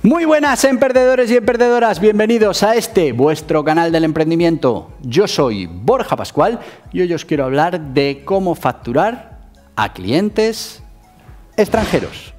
Muy buenas emprendedores y emprendedoras, bienvenidos a este vuestro canal del emprendimiento. Yo soy Borja Pascual y hoy os quiero hablar de cómo facturar a clientes extranjeros.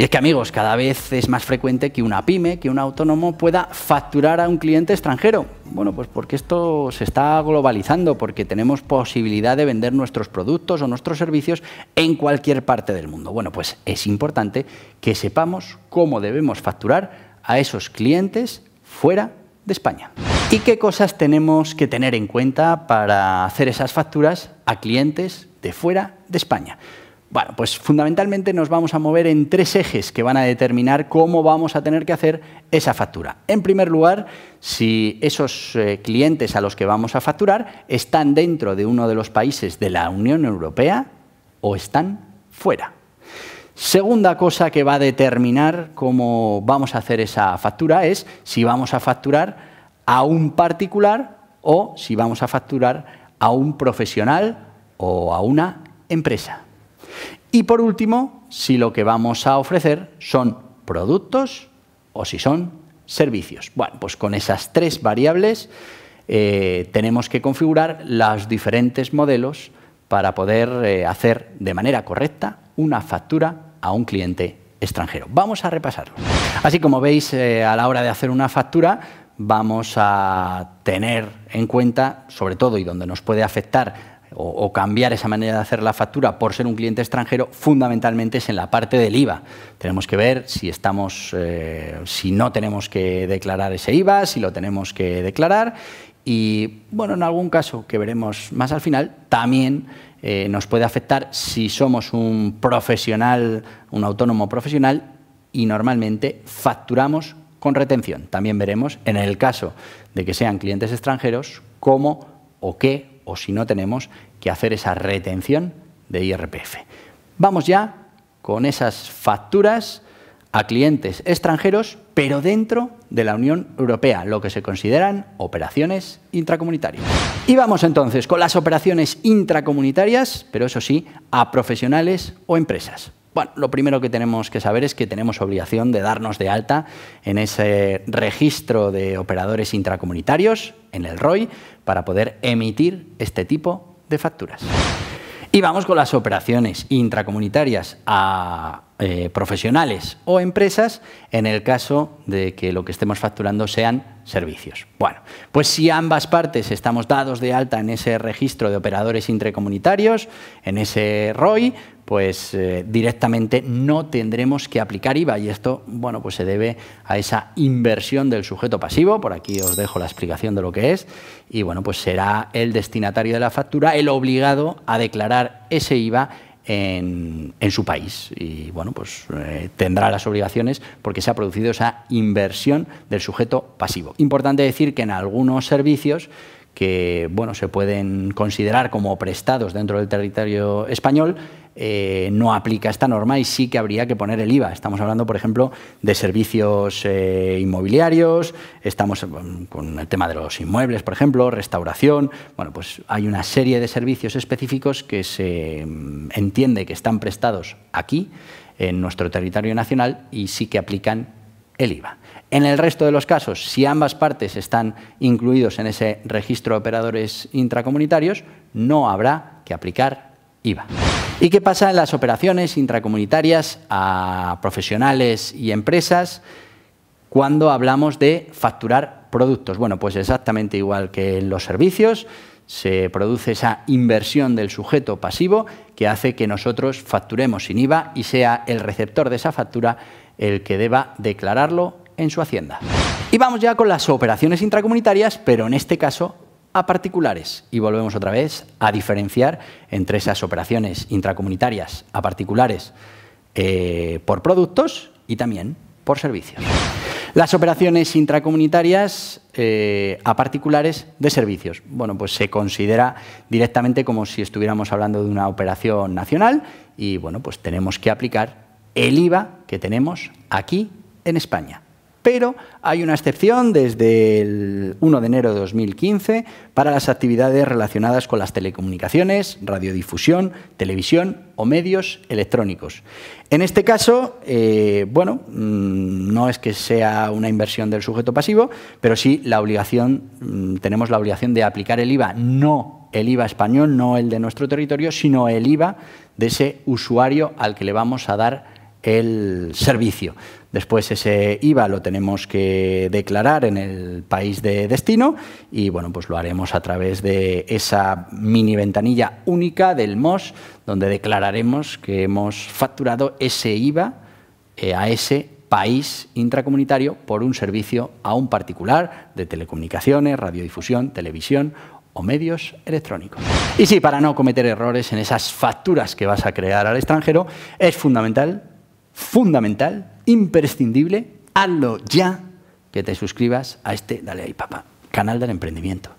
Y es que, amigos, cada vez es más frecuente que una pyme, que un autónomo pueda facturar a un cliente extranjero. Bueno, pues porque esto se está globalizando, porque tenemos posibilidad de vender nuestros productos o nuestros servicios en cualquier parte del mundo. Bueno, pues es importante que sepamos cómo debemos facturar a esos clientes fuera de España. ¿Y qué cosas tenemos que tener en cuenta para hacer esas facturas a clientes de fuera de España? Bueno, pues fundamentalmente nos vamos a mover en tres ejes que van a determinar cómo vamos a tener que hacer esa factura. En primer lugar, si esos eh, clientes a los que vamos a facturar están dentro de uno de los países de la Unión Europea o están fuera. Segunda cosa que va a determinar cómo vamos a hacer esa factura es si vamos a facturar a un particular o si vamos a facturar a un profesional o a una empresa. Y por último, si lo que vamos a ofrecer son productos o si son servicios. Bueno, pues con esas tres variables eh, tenemos que configurar los diferentes modelos para poder eh, hacer de manera correcta una factura a un cliente extranjero. Vamos a repasarlo. Así como veis, eh, a la hora de hacer una factura vamos a tener en cuenta, sobre todo y donde nos puede afectar o, cambiar esa manera de hacer la factura por ser un cliente extranjero, fundamentalmente es en la parte del IVA. Tenemos que ver si estamos, eh, si no tenemos que declarar ese IVA, si lo tenemos que declarar. Y bueno, en algún caso que veremos más al final, también eh, nos puede afectar si somos un profesional, un autónomo profesional, y normalmente facturamos con retención. También veremos, en el caso de que sean clientes extranjeros, cómo o qué o si no tenemos que hacer esa retención de IRPF. Vamos ya con esas facturas a clientes extranjeros, pero dentro de la Unión Europea, lo que se consideran operaciones intracomunitarias. Y vamos entonces con las operaciones intracomunitarias, pero eso sí, a profesionales o empresas. Bueno, lo primero que tenemos que saber es que tenemos obligación de darnos de alta en ese registro de operadores intracomunitarios, en el ROI, para poder emitir este tipo de facturas. Y vamos con las operaciones intracomunitarias a eh, profesionales o empresas en el caso de que lo que estemos facturando sean servicios. Bueno, pues si ambas partes estamos dados de alta en ese registro de operadores intracomunitarios, en ese ROI, pues eh, directamente no tendremos que aplicar IVA y esto, bueno, pues se debe a esa inversión del sujeto pasivo, por aquí os dejo la explicación de lo que es, y bueno, pues será el destinatario de la factura el obligado a declarar ese IVA en, su país. Y bueno, pues eh, tendrá las obligaciones porque se ha producido esa inversión del sujeto pasivo. Importante decir que en algunos servicios que bueno, se pueden considerar como prestados dentro del territorio español, eh, no aplica esta norma y sí que habría que poner el IVA. Estamos hablando, por ejemplo, de servicios eh, inmobiliarios, estamos con el tema de los inmuebles, por ejemplo, restauración. Bueno, pues hay una serie de servicios específicos que se mm, entiende que están prestados aquí, en nuestro territorio nacional, y sí que aplican el IVA. En el resto de los casos, si ambas partes están incluidos en ese registro de operadores intracomunitarios, no habrá que aplicar IVA. ¿Y qué pasa en las operaciones intracomunitarias a profesionales y empresas cuando hablamos de facturar productos? Bueno, pues exactamente igual que en los servicios, se produce esa inversión del sujeto pasivo que hace que nosotros facturemos sin IVA y sea el receptor de esa factura el que deba declararlo en su hacienda. Y vamos ya con las operaciones intracomunitarias, pero en este caso a particulares. Y volvemos otra vez a diferenciar entre esas operaciones intracomunitarias a particulares eh, por productos y también por servicios. Las operaciones intracomunitarias eh, a particulares de servicios. Bueno, pues se considera directamente como si estuviéramos hablando de una operación nacional y bueno, pues tenemos que aplicar el IVA que tenemos aquí en España. Pero hay una excepción desde el 1 de enero de 2015 para las actividades relacionadas con las telecomunicaciones, radiodifusión, televisión o medios electrónicos. En este caso, eh, bueno, mm, no es que sea una inversión del sujeto pasivo, pero sí la obligación, mm, tenemos la obligación de aplicar el IVA, no el IVA español, no el de nuestro territorio, sino el IVA de ese usuario al que le vamos a dar el servicio. Después ese IVA lo tenemos que declarar en el país de destino y bueno, pues lo haremos a través de esa mini ventanilla única del MOS donde declararemos que hemos facturado ese IVA eh, a ese país intracomunitario por un servicio a un particular de telecomunicaciones, radiodifusión, televisión o medios electrónicos. Y sí, para no cometer errores en esas facturas que vas a crear al extranjero, es fundamental fundamental, imprescindible, hazlo ya que te suscribas a este Dale ahí papá, canal del emprendimiento.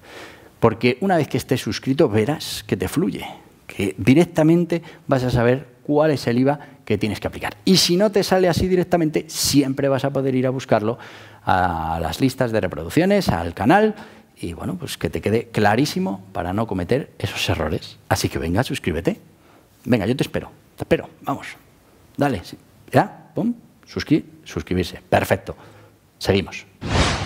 Porque una vez que estés suscrito verás que te fluye, que directamente vas a saber cuál es el IVA que tienes que aplicar. Y si no te sale así directamente, siempre vas a poder ir a buscarlo a las listas de reproducciones, al canal y bueno, pues que te quede clarísimo para no cometer esos errores. Así que venga, suscríbete. Venga, yo te espero. Te espero. Vamos. Dale. Sí. ¿Ya? ¿Pum? suscribirse. Perfecto. Seguimos.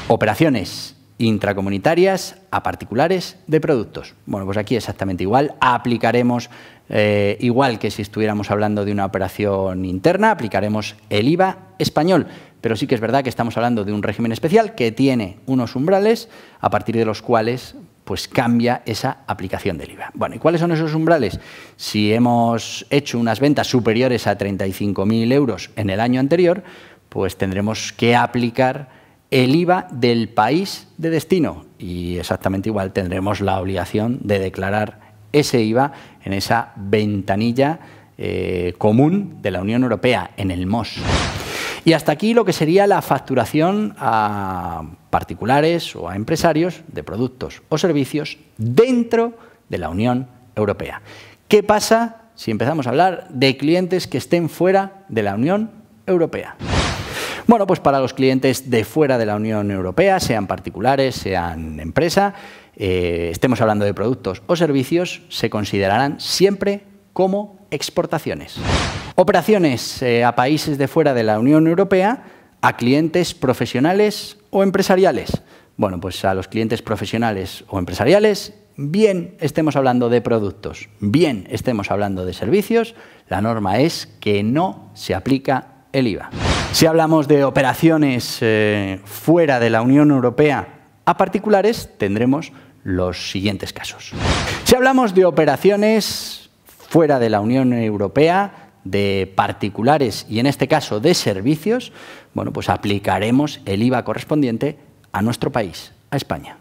Operaciones intracomunitarias a particulares de productos. Bueno, pues aquí exactamente igual. Aplicaremos, eh, igual que si estuviéramos hablando de una operación interna, aplicaremos el IVA español. Pero sí que es verdad que estamos hablando de un régimen especial que tiene unos umbrales a partir de los cuales pues cambia esa aplicación del IVA. Bueno, ¿y cuáles son esos umbrales? Si hemos hecho unas ventas superiores a 35.000 euros en el año anterior, pues tendremos que aplicar el IVA del país de destino y exactamente igual tendremos la obligación de declarar ese IVA en esa ventanilla eh, común de la Unión Europea, en el MOS. Y hasta aquí lo que sería la facturación a particulares o a empresarios de productos o servicios dentro de la Unión Europea. ¿Qué pasa si empezamos a hablar de clientes que estén fuera de la Unión Europea? Bueno, pues para los clientes de fuera de la Unión Europea, sean particulares, sean empresa, eh, estemos hablando de productos o servicios, se considerarán siempre como exportaciones. Operaciones eh, a países de fuera de la Unión Europea, a clientes profesionales o empresariales. Bueno, pues a los clientes profesionales o empresariales, bien estemos hablando de productos, bien estemos hablando de servicios, la norma es que no se aplica el IVA. Si hablamos de operaciones eh, fuera de la Unión Europea a particulares, tendremos los siguientes casos. Si hablamos de operaciones fuera de la Unión Europea de particulares y en este caso de servicios, bueno, pues aplicaremos el IVA correspondiente a nuestro país, a España.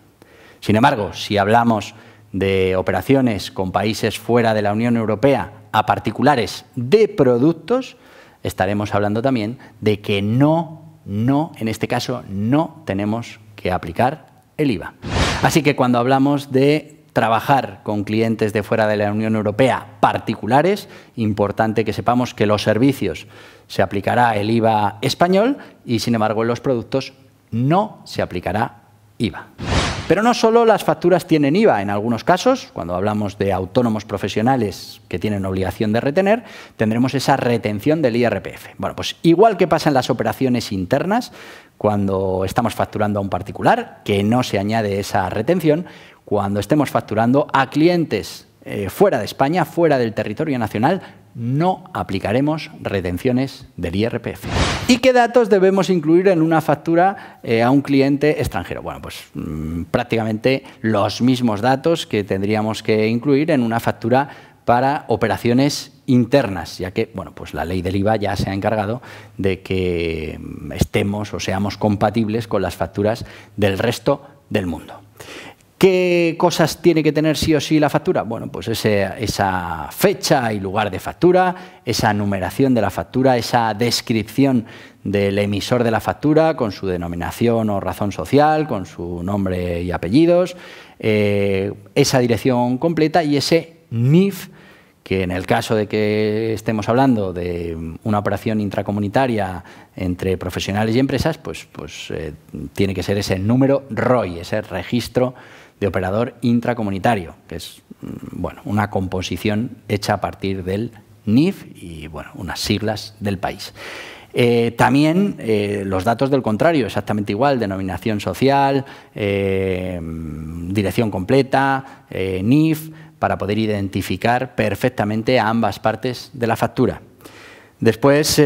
Sin embargo, si hablamos de operaciones con países fuera de la Unión Europea a particulares de productos, estaremos hablando también de que no, no, en este caso no tenemos que aplicar el IVA. Así que cuando hablamos de trabajar con clientes de fuera de la Unión Europea particulares, importante que sepamos que los servicios se aplicará el IVA español y sin embargo en los productos no se aplicará IVA. Pero no solo las facturas tienen IVA, en algunos casos, cuando hablamos de autónomos profesionales que tienen obligación de retener, tendremos esa retención del IRPF. Bueno, pues igual que pasa en las operaciones internas, cuando estamos facturando a un particular, que no se añade esa retención, cuando estemos facturando a clientes eh, fuera de España, fuera del territorio nacional, no aplicaremos retenciones del IRPF. ¿Y qué datos debemos incluir en una factura eh, a un cliente extranjero? Bueno, pues mm, prácticamente los mismos datos que tendríamos que incluir en una factura para operaciones internas, ya que bueno, pues la ley del IVA ya se ha encargado de que mm, estemos o seamos compatibles con las facturas del resto del mundo. ¿Qué cosas tiene que tener sí o sí la factura? Bueno, pues esa fecha y lugar de factura, esa numeración de la factura, esa descripción del emisor de la factura con su denominación o razón social, con su nombre y apellidos, eh, esa dirección completa y ese NIF que en el caso de que estemos hablando de una operación intracomunitaria entre profesionales y empresas, pues, pues eh, tiene que ser ese número ROI, ese registro de operador intracomunitario, que es mm, bueno, una composición hecha a partir del NIF y bueno, unas siglas del país. Eh, también eh, los datos del contrario, exactamente igual, denominación social, eh, dirección completa, NIF, para poder identificar perfectamente a ambas partes de la factura. Después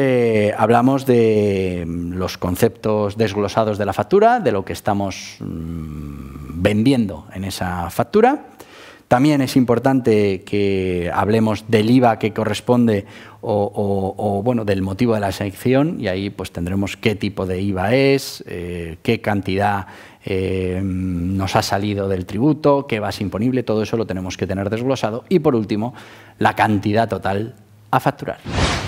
hablamos de mm, los conceptos desglosados de la factura, de lo que estamos mm, vendiendo en esa factura. También es importante que hablemos del IVA que corresponde o, bueno, del motivo de la sección y ahí pues tendremos qué tipo de IVA es, eh, qué cantidad eh, nos ha salido del tributo, qué base imponible, todo eso lo tenemos que tener desglosado y por último la cantidad total a facturar.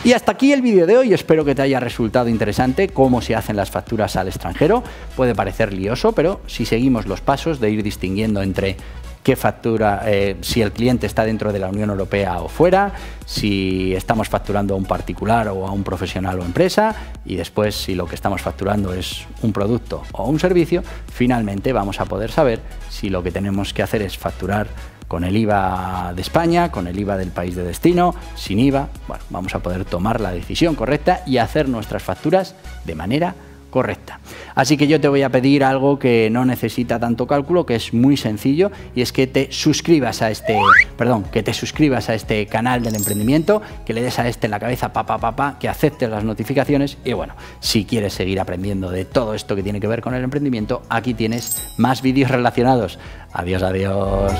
Y hasta aquí el vídeo de hoy, espero que te haya resultado interesante cómo se hacen las facturas al extranjero. Puede parecer lioso, pero si seguimos los pasos de ir distinguiendo entre qué factura, eh, si el cliente está dentro de la Unión Europea o fuera, si estamos facturando a un particular o a un profesional o empresa, y después si lo que estamos facturando es un producto o un servicio, finalmente vamos a poder saber si lo que tenemos que hacer es facturar con el IVA de España, con el IVA del país de destino, sin IVA. Bueno, vamos a poder tomar la decisión correcta y hacer nuestras facturas de manera correcta. Así que yo te voy a pedir algo que no necesita tanto cálculo, que es muy sencillo, y es que te suscribas a este, perdón, que te suscribas a este canal del emprendimiento, que le des a este en la cabeza, papá, papá, que acepte las notificaciones y bueno, si quieres seguir aprendiendo de todo esto que tiene que ver con el emprendimiento, aquí tienes más vídeos relacionados. Adiós, adiós.